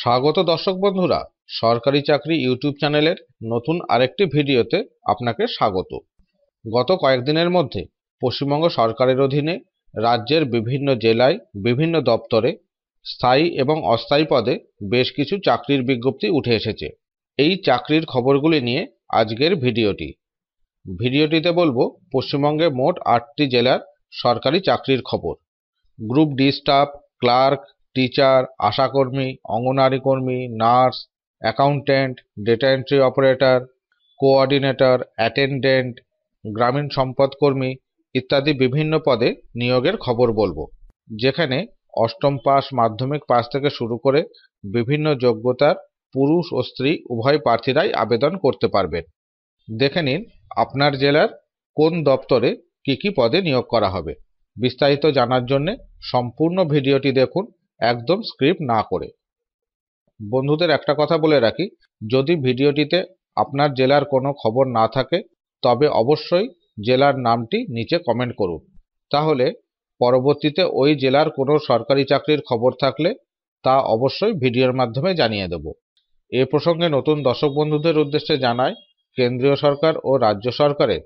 স্বাগত দর্শক বন্ধুরা সরকারি চাকরি ইউটিউব চ্যানেলের নতুন আরেকটি ভিডিওতে আপনাকে স্বাগত গত কয়েকদিনের মধ্যে পশ্চিমবঙ্গ সরকারের অধীনে রাজ্যের বিভিন্ন জেলায় বিভিন্ন দপ্তরে স্থায়ী এবং অস্থায়ী পদে বেশ কিছু চাকরির বিজ্ঞপ্তি উঠে এসেছে এই চাকরির খবরগুলি নিয়ে আজকের ভিডিওটি ভিডিওটিতে বলবো পশ্চিমবঙ্গে মোট আটটি জেলার সরকারি চাকরির খবর group D staff clerk teacher আশাকর্মী অঙ্গনারী কর্মী nurse accountant data entry operator coordinator attendant গ্রামীণ সম্পদ কর্মী ইত্যাদি বিভিন্ন পদে নিয়োগের খবর বলবো যেখানে অষ্টম পাস মাধ্যমিক পাস থেকে শুরু করে বিভিন্ন যোগ্যতার পুরুষ ও স্ত্রী উভয় প্রার্থীরাই আবেদন করতে পারবেন দেখে নিন আপনার জেলার কোন দপ্তরে কি কি পদে নিয়োগ করা হবে বিস্তারিত জানার জন্যে সম্পূর্ণ ভিডিওটি দেখুন একদম স্ক্রিপ্ট না করে বন্ধুদের একটা কথা বলে রাখি যদি ভিডিওটিতে আপনার জেলার কোনো খবর না থাকে তবে অবশ্যই জেলার নামটি নিচে কমেন্ট করুন তাহলে পরবর্তীতে ওই জেলার কোনো সরকারি চাকরির খবর থাকলে তা অবশ্যই ভিডিওর মাধ্যমে জানিয়ে দেব এ প্রসঙ্গে নতুন দর্শক বন্ধুদের উদ্দেশ্যে জানায় কেন্দ্রীয় সরকার ও রাজ্য সরকারের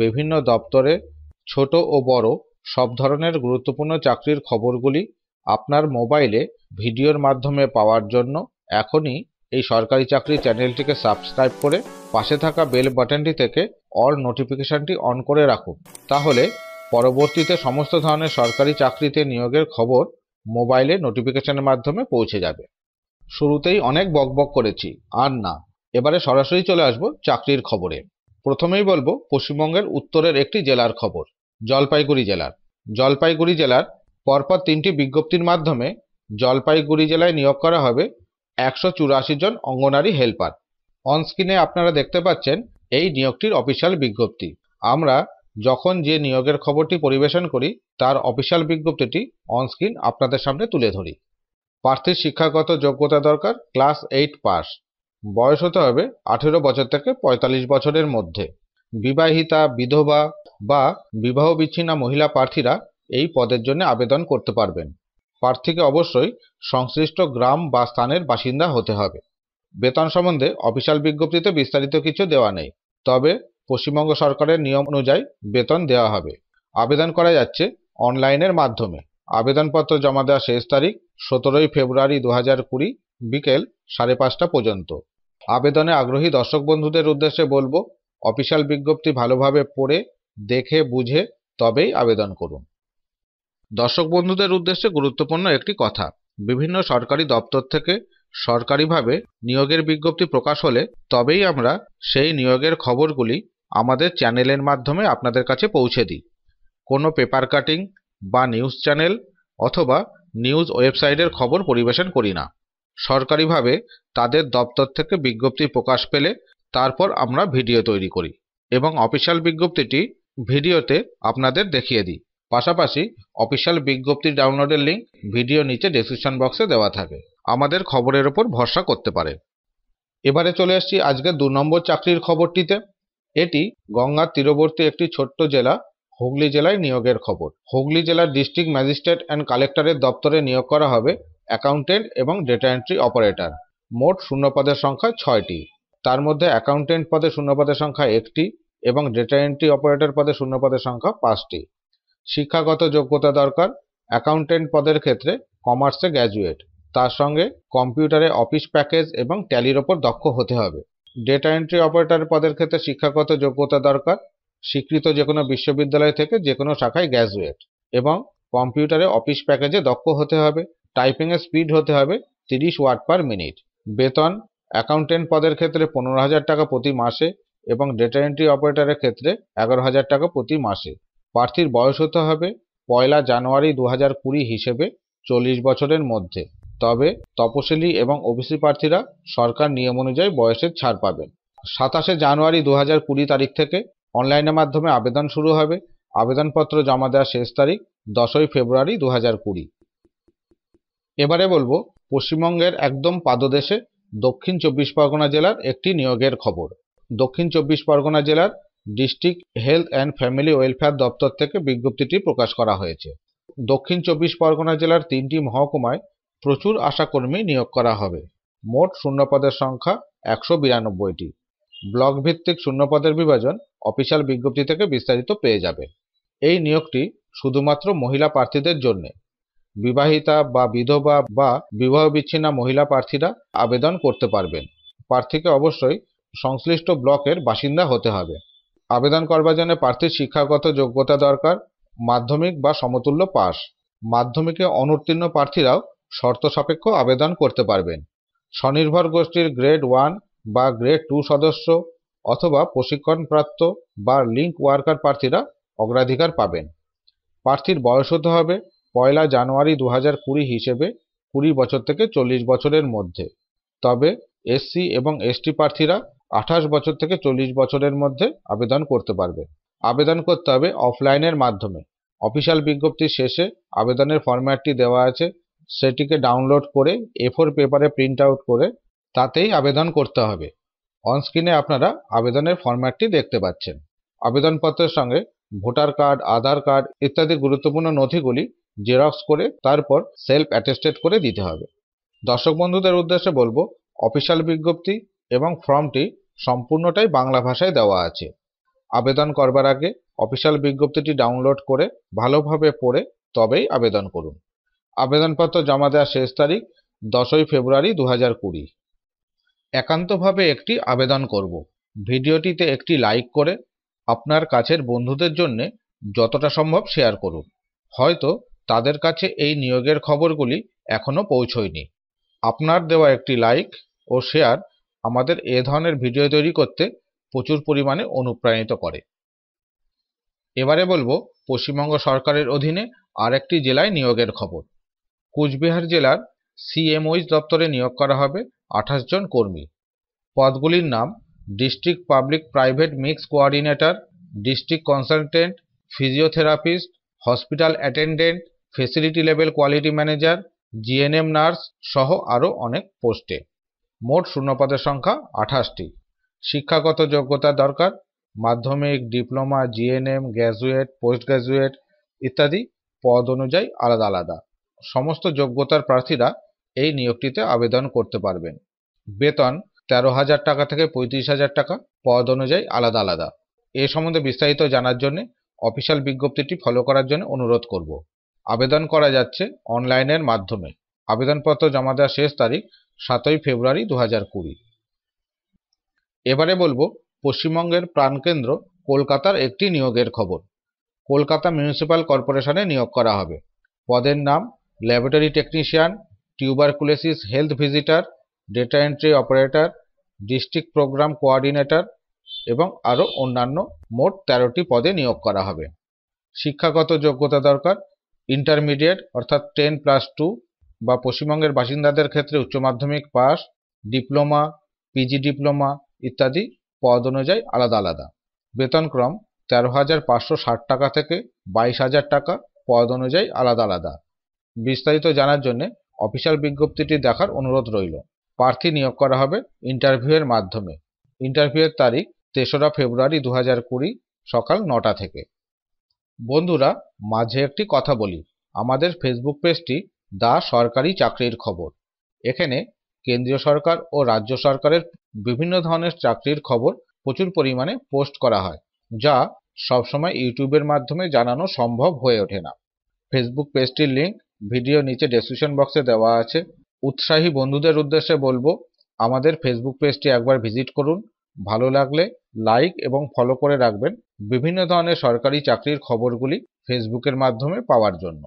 বিভিন্ন দপ্তরে ছোট ও বড় সব ধরনের গুরুত্বপূর্ণ চাকরির খবরগুলি আপনার মোবাইলে ভিডিওর মাধ্যমে পাওয়ার জন্য এখনই এই সরকারি চাকরি চ্যানেলটিকে সাবস্ক্রাইব করে পাশে থাকা বেল বাটনটি থেকে অল নোটিফিকেশনটি অন করে রাখুন তাহলে পরবর্তীতে সমস্ত ধরনের সরকারি চাকরিতে নিয়োগের খবর মোবাইলে নোটিফিকেশনের মাধ্যমে পৌঁছে যাবে শুরুতেই অনেক বকবক করেছি আর না এবারে সরাসরি চলে আসব চাকরির খবরে প্রথমেই বলবো পশ্চিমবঙ্গের উত্তরের একটি জেলার খবর জলপাইগুড়ি জেলার জলপাইগুড়ি জেলার পরপর তিনটি বিজ্ঞপ্তির মাধ্যমে জলপাইগুড়ি জেলায় নিয়োগ করা হবে একশো চুরাশি জন অঙ্গনারী হেল্পার অনস্ক্রিনে আপনারা দেখতে পাচ্ছেন এই নিয়োগটির অফিসিয়াল বিজ্ঞপ্তি আমরা যখন যে নিয়োগের খবরটি পরিবেশন করি তার অফিসিয়াল বিজ্ঞপ্তিটি অনস্ক্রিন আপনাদের সামনে তুলে ধরি প্রার্থীর শিক্ষাগত যোগ্যতা দরকার ক্লাস এইট পাস বয়স হতে হবে আঠেরো বছর থেকে ৪৫ বছরের মধ্যে বিবাহিতা বিধবা বা বিবাহ বিচ্ছিন্ন মহিলা প্রার্থীরা এই পদের জন্য আবেদন করতে পারবেন প্রার্থীকে অবশ্যই সংশ্লিষ্ট গ্রাম বা স্থানের বাসিন্দা হতে হবে বেতন সম্বন্ধে অফিসিয়াল বিজ্ঞপ্তিতে বিস্তারিত কিছু দেওয়া নেই তবে পশ্চিমবঙ্গ সরকারের নিয়ম অনুযায়ী বেতন দেওয়া হবে আবেদন করা যাচ্ছে অনলাইনের মাধ্যমে আবেদনপত্র জমা দেওয়া শেষ তারিখ সতেরোই ফেব্রুয়ারি দু হাজার কুড়ি বিকেল সাড়ে পাঁচটা পর্যন্ত আবেদনে আগ্রহী দর্শক বন্ধুদের উদ্দেশ্যে বলবো অফিসিয়াল বিজ্ঞপ্তি ভালোভাবে পড়ে দেখে বুঝে তবেই আবেদন করুন দর্শক বন্ধুদের উদ্দেশ্যে গুরুত্বপূর্ণ একটি কথা বিভিন্ন সরকারি দপ্তর থেকে সরকারিভাবে নিয়োগের বিজ্ঞপ্তি প্রকাশ হলে তবেই আমরা সেই নিয়োগের খবরগুলি আমাদের চ্যানেলের মাধ্যমে আপনাদের কাছে পৌঁছে দিই কোনো পেপার কাটিং বা নিউজ চ্যানেল অথবা নিউজ ওয়েবসাইটের খবর পরিবেশন করি না সরকারিভাবে তাদের দপ্তর থেকে বিজ্ঞপ্তি প্রকাশ পেলে তারপর আমরা ভিডিও তৈরি করি এবং অফিসিয়াল বিজ্ঞপ্তিটি ভিডিওতে আপনাদের দেখিয়ে দিই পাশাপাশি অফিসিয়াল বিজ্ঞপ্তির ডাউনলোডের লিঙ্ক ভিডিও নিচে ডেসক্রিপশন বক্সে দেওয়া থাকে আমাদের খবরের ওপর ভরসা করতে পারে এবারে চলে আসছি আজকে দু নম্বর চাকরির খবরটিতে এটি গঙ্গার তীরবর্তী একটি ছোট্ট জেলা হুগলি জেলায় নিয়োগের খবর হুগলি জেলার ডিস্ট্রিক্ট ম্যাজিস্ট্রেট অ্যান্ড কালেক্টরের দপ্তরে নিয়োগ করা হবে অ্যাকাউন্টেন্ট এবং ডেটা এন্ট্রি অপারেটর মোট শূন্যপদের সংখ্যা ছয়টি তার মধ্যে অ্যাকাউন্টেন্ট পদে পদের সংখ্যা একটি এবং ডেটা এন্ট্রি অপারেটর পদে পদের সংখ্যা পাঁচটি শিক্ষাগত যোগ্যতা দরকার অ্যাকাউন্টেন্ট পদের ক্ষেত্রে কমার্সে গ্র্যাজুয়েট তার সঙ্গে কম্পিউটারে অফিস প্যাকেজ এবং ট্যালির ওপর দক্ষ হতে হবে ডেটা এন্ট্রি অপারেটর পদের ক্ষেত্রে শিক্ষাগত যোগ্যতা দরকার স্বীকৃত যে কোনো বিশ্ববিদ্যালয় থেকে যে কোনো শাখায় গ্র্যাজুয়েট এবং কম্পিউটারে অফিস প্যাকেজে দক্ষ হতে হবে টাইপিংয়ের স্পিড হতে হবে তিরিশ ওয়াট পার মিনিট বেতন অ্যাকাউন্টেন্ট পদের ক্ষেত্রে পনেরো হাজার টাকা প্রতি মাসে এবং ডেটা এন্ট্রি অপারেটরের ক্ষেত্রে এগারো হাজার টাকা প্রতি মাসে প্রার্থীর বয়স হতে হবে পয়লা জানুয়ারি দু হাজার কুড়ি হিসেবে চল্লিশ বছরের মধ্যে তবে তপশিলি এবং ওবিসি প্রার্থীরা সরকার নিয়ম অনুযায়ী বয়সের ছাড় পাবেন সাতাশে জানুয়ারি দু হাজার কুড়ি তারিখ থেকে অনলাইনের মাধ্যমে আবেদন শুরু হবে আবেদনপত্র জমা দেওয়ার শেষ তারিখ দশই ফেব্রুয়ারি দু হাজার কুড়ি এবারে বলবো পশ্চিমবঙ্গের একদম পাদদেশে দক্ষিণ চব্বিশ পরগনা জেলার একটি নিয়োগের খবর দক্ষিণ চব্বিশ পরগনা জেলার district health and family welfare দপ্তর থেকে বিজ্ঞপ্তিটি প্রকাশ করা হয়েছে দক্ষিণ চব্বিশ পরগনা জেলার তিনটি মহকুমায় প্রচুর আশাকর্মী নিয়োগ করা হবে মোট শূন্যপদের সংখ্যা একশো বিরানব্বইটি ব্লক ভিত্তিক শূন্যপদের বিভাজন অফিসিয়াল বিজ্ঞপ্তি থেকে বিস্তারিত পেয়ে যাবে এই নিয়োগটি শুধুমাত্র মহিলা প্রার্থীদের জন্যে বিবাহিতা বা বিধবা বা বিবাহ বিচ্ছিন্ন মহিলা প্রার্থীরা আবেদন করতে পারবেন প্রার্থীকে অবশ্যই সংশ্লিষ্ট ব্লকের বাসিন্দা হতে হবে আবেদন করবার জন্য প্রার্থীর শিক্ষাগত যোগ্যতা দরকার মাধ্যমিক বা সমতুল্য পাস মাধ্যমিকে অনুত্তীর্ণ প্রার্থীরাও শর্ত সাপেক্ষ আবেদন করতে পারবেন স্বনির্ভর গোষ্ঠীর গ্রেড ওয়ান বা গ্রেড টু সদস্য অথবা প্রশিক্ষণপ্রাপ্ত বা লিঙ্ক ওয়ার্কার প্রার্থীরা অগ্রাধিকার পাবেন প্রার্থীর বয়স হতে হবে পয়লা জানুয়ারি দু হাজার কুড়ি হিসেবে কুড়ি বছর থেকে চল্লিশ বছরের মধ্যে তবে এসসি এবং এসটি প্রার্থীরা আঠাশ বছর থেকে চল্লিশ বছরের মধ্যে আবেদন করতে পারবে আবেদন করতে হবে অফলাইনের মাধ্যমে অফিসিয়াল বিজ্ঞপ্তির শেষে আবেদনের ফরম্যাটটি দেওয়া আছে সেটিকে ডাউনলোড করে এ ফোর পেপারে প্রিন্ট আউট করে তাতেই আবেদন করতে হবে অনস্ক্রিনে আপনারা আবেদনের ফরম্যাটটি দেখতে পাচ্ছেন আবেদনপত্রের সঙ্গে ভোটার কার্ড আধার কার্ড ইত্যাদি গুরুত্বপূর্ণ নথিগুলি জেরক্স করে তারপর সেলফ অ্যাটেস্টেড করে দিতে হবে দর্শক বন্ধুদের উদ্দেশ্যে বলবো অফিসিয়াল বিজ্ঞপ্তি এবং ফর্মটি সম্পূর্ণটাই বাংলা ভাষায় দেওয়া আছে আবেদন করবার আগে অফিসিয়াল বিজ্ঞপ্তিটি ডাউনলোড করে ভালোভাবে পড়ে তবেই আবেদন করুন আবেদনপত্র জমা দেওয়ার শেষ তারিখ দশই ফেব্রুয়ারি দু হাজার কুড়ি একান্তভাবে একটি আবেদন করব ভিডিওটিতে একটি লাইক করে আপনার কাছের বন্ধুদের জন্য যতটা সম্ভব শেয়ার করুন হয়তো তাদের কাছে এই নিয়োগের খবরগুলি এখনও পৌঁছয়নি আপনার দেওয়া একটি লাইক ও শেয়ার আমাদের এ ধরনের ভিডিও তৈরি করতে প্রচুর পরিমাণে অনুপ্রাণিত করে এবারে বলবো পশ্চিমবঙ্গ সরকারের অধীনে আরেকটি জেলায় নিয়োগের খবর কুচবিহার জেলার সিএমওইস দপ্তরে নিয়োগ করা হবে আঠাশ জন কর্মী পদগুলির নাম district public private mix coordinator district consultant physiotherapist hospital attendant facility level quality manager GNM nurse সহ আরও অনেক পোস্টে মোট শূন্যপদের সংখ্যা আঠাশটি শিক্ষাগত যোগ্যতা দরকার মাধ্যমিক diploma GNM graduate post graduate ইত্যাদি পদ অনুযায়ী আলাদা আলাদা সমস্ত যোগ্যতার প্রার্থীরা এই নিয়োগটিতে আবেদন করতে পারবেন বেতন তেরো হাজার টাকা থেকে পঁয়ত্রিশ হাজার টাকা পদ অনুযায়ী আলাদা আলাদা এ সম্বন্ধে বিস্তারিত জানার জন্য অফিসিয়াল বিজ্ঞপ্তিটি ফলো করার জন্য অনুরোধ করব আবেদন করা যাচ্ছে অনলাইনের মাধ্যমে আবেদনপত্র জমা দেওয়ার শেষ তারিখ সাতই ফেব্রুয়ারি দু হাজার কুড়ি এবারে বলবো পশ্চিমবঙ্গের প্রাণকেন্দ্র কলকাতার একটি নিয়োগের খবর কলকাতা মিউনিসিপ্যাল কর্পোরেশনে নিয়োগ করা হবে পদের নাম laboratory technician tuberculosis health visitor data entry operator district programme coordinator এবং আরও অন্যান্য মোট তেরোটি পদে নিয়োগ করা হবে শিক্ষাগত যোগ্যতা দরকার ইন্টারমিডিয়েট অর্থাৎ টেন প্লাস টু বা পশ্চিমবঙ্গের বাসিন্দাদের ক্ষেত্রে উচ্চ মাধ্যমিক পাস ডিপ্লোমা পিজি ডিপ্লোমা ইত্যাদি পদ অনুযায়ী আলাদা আলাদা বেতনক্রম তেরো হাজার পাঁচশো ষাট টাকা থেকে বাইশ হাজার টাকা পদ অনুযায়ী আলাদা আলাদা বিস্তারিত জানার জন্য অফিসিয়াল বিজ্ঞপ্তিটি দেখার অনুরোধ রইল প্রার্থী নিয়োগ করা হবে ইন্টারভিউয়ের মাধ্যমে ইন্টারভিউয়ের তারিখ তেসরা ফেব্রুয়ারি দু হাজার কুড়ি সকাল নটা থেকে বন্ধুরা মাঝে একটি কথা বলি আমাদের ফেসবুক পেজটি দা সরকারি চাকরির খবর এখানে কেন্দ্রীয় সরকার ও রাজ্য সরকারের বিভিন্ন ধরনের চাকরির খবর প্রচুর পরিমাণে পোস্ট করা হয় যা সবসময় ইউটিউবের মাধ্যমে জানানো সম্ভব হয়ে ওঠে না ফেসবুক পেজটির লিঙ্ক ভিডিও নিচে ডেসক্রিপশন বক্সে দেওয়া আছে উৎসাহী বন্ধুদের উদ্দেশ্যে বলবো আমাদের ফেসবুক পেজটি একবার ভিজিট করুন ভালো লাগলে লাইক এবং ফলো করে রাখবেন বিভিন্ন ধরনের সরকারি চাকরির খবরগুলি ফেসবুকের মাধ্যমে পাওয়ার জন্য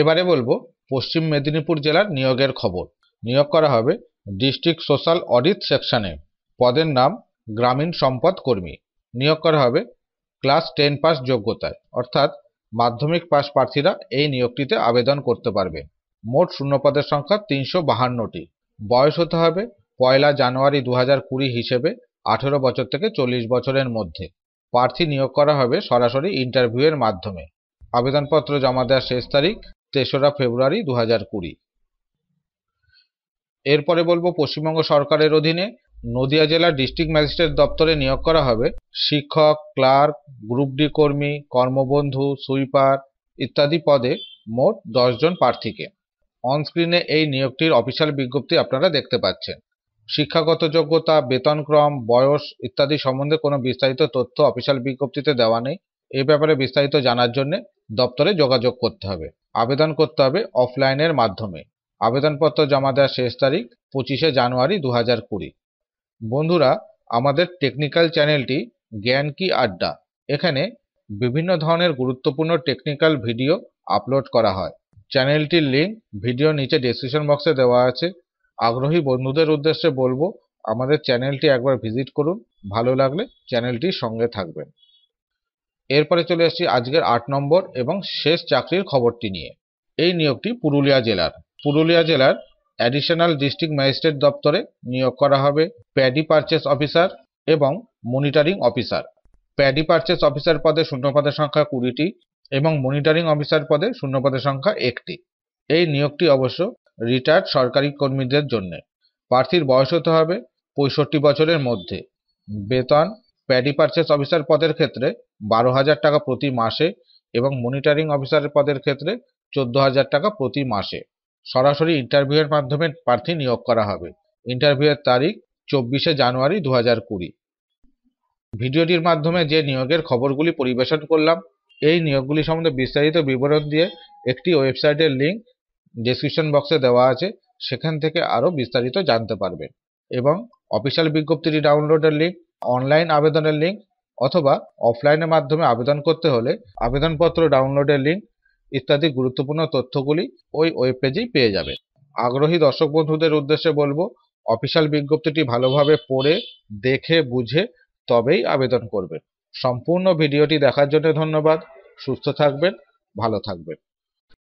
এবারে বলবো পশ্চিম মেদিনীপুর জেলার নিয়োগের খবর নিয়োগ করা হবে ডিস্ট্রিক্ট সোশ্যাল অডিট সেকশনে পদের নাম গ্রামীণ সম্পদ কর্মী নিয়োগ করা হবে ক্লাস টেন পাস যোগ্যতায় অর্থাৎ মাধ্যমিক পাস প্রার্থীরা এই নিয়োগটিতে আবেদন করতে পারবে মোট শূন্যপদের সংখ্যা তিনশো বাহান্নটি বয়স হতে হবে পয়লা জানুয়ারি দু কুড়ি হিসেবে আঠেরো বছর থেকে চল্লিশ বছরের মধ্যে প্রার্থী নিয়োগ করা হবে সরাসরি ইন্টারভিউয়ের মাধ্যমে আবেদনপত্র জমা দেওয়ার শেষ তারিখ তেসরা ফেব্রুয়ারি দু হাজার কুড়ি এরপরে বলবো পশ্চিমবঙ্গ সরকারের অধীনে নদিয়া জেলার ডিস্ট্রিক্ট ম্যাজিস্ট্রেট দপ্তরে নিয়োগ করা হবে শিক্ষক ক্লার্ক গ্রুপ ডি কর্মী কর্মবন্ধু সুইপার ইত্যাদি পদে মোট দশজন প্রার্থীকে অনস্ক্রিনে এই নিয়োগটির অফিসিয়াল বিজ্ঞপ্তি আপনারা দেখতে পাচ্ছেন শিক্ষাগত যোগ্যতা বেতনক্রম বয়স ইত্যাদি সম্বন্ধে কোনো বিস্তারিত তথ্য অফিসিয়াল বিজ্ঞপ্তিতে দেওয়া নেই এ ব্যাপারে বিস্তারিত জানার জন্য দপ্তরে যোগাযোগ করতে হবে আবেদন করতে হবে অফলাইনের মাধ্যমে আবেদনপত্র জমা দেওয়ার শেষ তারিখ পঁচিশে জানুয়ারি দু হাজার কুড়ি বন্ধুরা আমাদের টেকনিক্যাল চ্যানেলটি জ্ঞান কি আড্ডা এখানে বিভিন্ন ধরনের গুরুত্বপূর্ণ টেকনিক্যাল ভিডিও আপলোড করা হয় চ্যানেলটির লিঙ্ক ভিডিও নিচে ডিসক্রিপশন বক্সে দেওয়া আছে আগ্রহী বন্ধুদের উদ্দেশ্যে বলবো আমাদের চ্যানেলটি একবার ভিজিট করুন ভালো লাগলে চ্যানেলটির সঙ্গে থাকবেন এরপরে চলে এসেছি আজকের আট নম্বর এবং শেষ চাকরির খবরটি নিয়ে এই নিয়োগটি পুরুলিয়া জেলার পুরুলিয়া জেলার অ্যাডিশনাল ডিস্ট্রিক্ট ম্যাজিস্ট্রেট দপ্তরে নিয়োগ করা হবে প্যাডি পারচেস অফিসার এবং monitoring officer paddy purchase officer পদে শূন্যপদের সংখ্যা কুড়িটি এবং মনিটরিং অফিসার পদে শূন্যপদের সংখ্যা একটি এই নিয়োগটি অবশ্য রিটায়ার্ড সরকারি কর্মীদের জন্য প্রার্থীর বয়স হতে হবে পঁয়ষট্টি বছরের মধ্যে বেতন প্যাডি পারচেস অফিসার পদের ক্ষেত্রে বারো হাজার টাকা প্রতি মাসে এবং মনিটরিং অফিসারের পদের ক্ষেত্রে চোদ্দ হাজার টাকা প্রতি মাসে সরাসরি ইন্টারভিউয়ের মাধ্যমে প্রার্থী নিয়োগ করা হবে ইন্টারভিউয়ের তারিখ চব্বিশে জানুয়ারি দু হাজার কুড়ি ভিডিওটির মাধ্যমে যে নিয়োগের খবরগুলি পরিবেশন করলাম এই নিয়োগগুলি সম্বন্ধে বিস্তারিত বিবরণ দিয়ে একটি ওয়েবসাইটের লিঙ্ক ডিসক্রিপশন বক্সে দেওয়া আছে সেখান থেকে আরও বিস্তারিত জানতে পারবেন এবং অফিসিয়াল বিজ্ঞপ্তিটি ডাউনলোডের লিঙ্ক অনলাইন আবেদনের লিঙ্ক অথবা অফলাইনের মাধ্যমে আবেদন করতে হলে আবেদনপত্র ডাউনলোডের লিঙ্ক ইত্যাদি গুরুত্বপূর্ণ তথ্যগুলি ওই ওয়েব পেজেই পেয়ে যাবে আগ্রহী দর্শক বন্ধুদের উদ্দেশ্যে বলবো অফিসিয়াল বিজ্ঞপ্তিটি ভালোভাবে পড়ে দেখে বুঝে তবেই আবেদন করবেন সম্পূর্ণ ভিডিওটি দেখার জন্য ধন্যবাদ সুস্থ থাকবেন ভালো থাকবেন